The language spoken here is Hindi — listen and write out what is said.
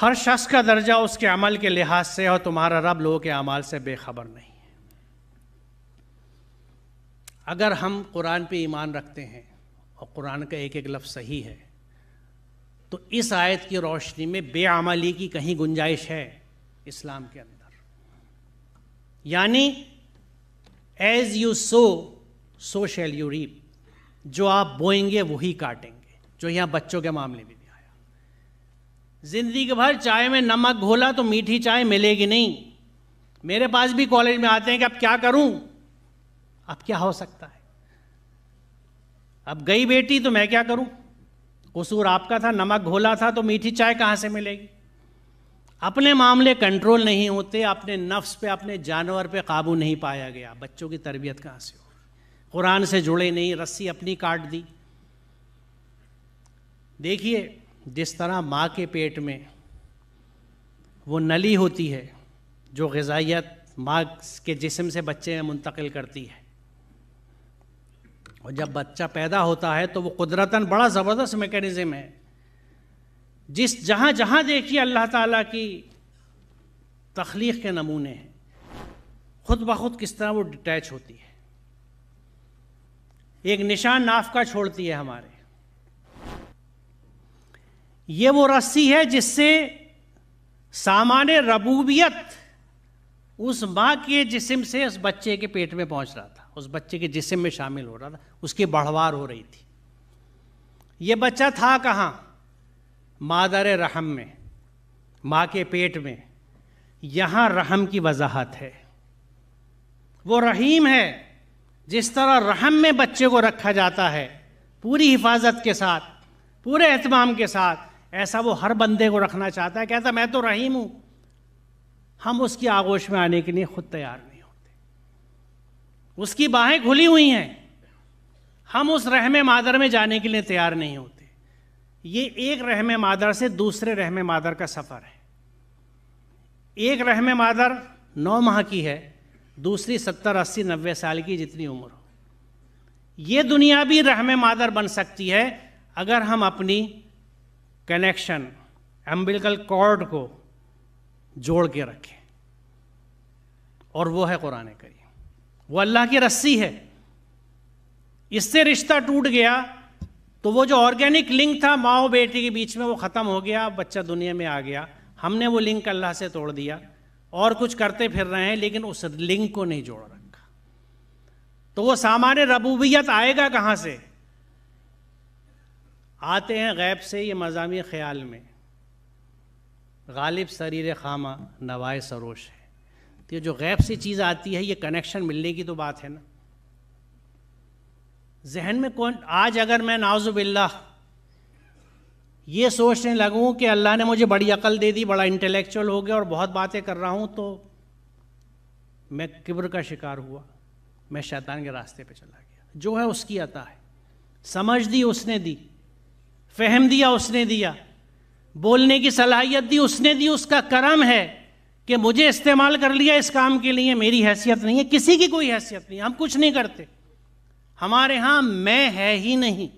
हर शख्स का दर्जा उसके अमल के लिहाज से और तुम्हारा रब लोगों के अमाल से बेखबर नहीं है अगर हम कुरान पे ईमान रखते हैं और कुरान का एक एक लफ्ज़ सही है तो इस आयत की रोशनी में बेआमली की कहीं गुंजाइश है इस्लाम के अंदर यानी as you sow so shall you reap जो आप बोएंगे वही काटेंगे जो यहाँ बच्चों के मामले में जिंदगी के भर चाय में नमक घोला तो मीठी चाय मिलेगी नहीं मेरे पास भी कॉलेज में आते हैं कि अब क्या करूं अब क्या हो सकता है अब गई बेटी तो मैं क्या करूं कसूर आपका था नमक घोला था तो मीठी चाय कहां से मिलेगी अपने मामले कंट्रोल नहीं होते अपने नफ्स पे अपने जानवर पे काबू नहीं पाया गया बच्चों की तरबियत कहां से हो कुरान से जुड़े नहीं रस्सी अपनी काट दी देखिए जिस तरह माँ के पेट में वो नली होती है जो गजाइत माँ के जिसम से बच्चे में मुंतकिल करती है और जब बच्चा पैदा होता है तो वो कुदरतन बड़ा ज़बरदस्त मेकेनिज़्म है जिस जहाँ जहाँ देखिए अल्लाह ताला की तख्लीक के नमूने हैं खुद ब खुद किस तरह वो डिटैच होती है एक निशान नाफ का छोड़ती है हमारे ये वो रस्सी है जिससे सामान्य रबूबियत उस माँ के जिसम से उस बच्चे के पेट में पहुंच रहा था उस बच्चे के जिसम में शामिल हो रहा था उसकी बढ़वार हो रही थी ये बच्चा था कहाँ मादर रहम में माँ के पेट में यहाँ रहम की वजाहत है वो रहीम है जिस तरह रहम में बच्चे को रखा जाता है पूरी हिफाजत के साथ पूरे अहतमाम के साथ ऐसा वो हर बंदे को रखना चाहता है कहता मैं तो रहीम हूं हम उसकी आगोश में आने के लिए खुद तैयार नहीं होते उसकी बाहें खुली हुई हैं हम उस रहम मादर में जाने के लिए तैयार नहीं होते ये एक रहम मादर से दूसरे रहम मादर का सफ़र है एक रहम मादर नौ माह की है दूसरी सत्तर अस्सी नब्बे साल की जितनी उम्र हो यह दुनिया भी रहम मादर बन सकती है अगर हम अपनी कनेक्शन एम्बिलिकल कॉर्ड को जोड़ के रखे और वो है कुरान करीम वो अल्लाह की रस्सी है इससे रिश्ता टूट गया तो वो जो ऑर्गेनिक लिंक था माओ बेटी के बीच में वो ख़त्म हो गया बच्चा दुनिया में आ गया हमने वो लिंक अल्लाह से तोड़ दिया और कुछ करते फिर रहे हैं लेकिन उस लिंक को नहीं जोड़ रखा तो वो सामान्य रबूबियत आएगा कहाँ से आते हैं गैब से ये मजामी ख्याल में गालिब शरीर खामा नवाए सरोश है तो ये जो गैब से चीज़ आती है ये कनेक्शन मिलने की तो बात है ना जहन में कौन आज अगर मैं नाजुबिल्ला ये सोचने लगूँ कि अल्लाह ने मुझे बड़ी अकल दे दी बड़ा इंटेलेक्चुअल हो गया और बहुत बातें कर रहा हूँ तो मैं किब्र का शिकार हुआ मैं शैतान के रास्ते पे चला गया जो है उसकी अता है समझ दी उसने दी फहम दिया उसने दिया बोलने की सलाहियत दी उसने दी उसका करम है कि मुझे इस्तेमाल कर लिया इस काम के लिए मेरी हैसियत नहीं है किसी की कोई हैसियत नहीं हम कुछ नहीं करते हमारे यहाँ मैं है ही नहीं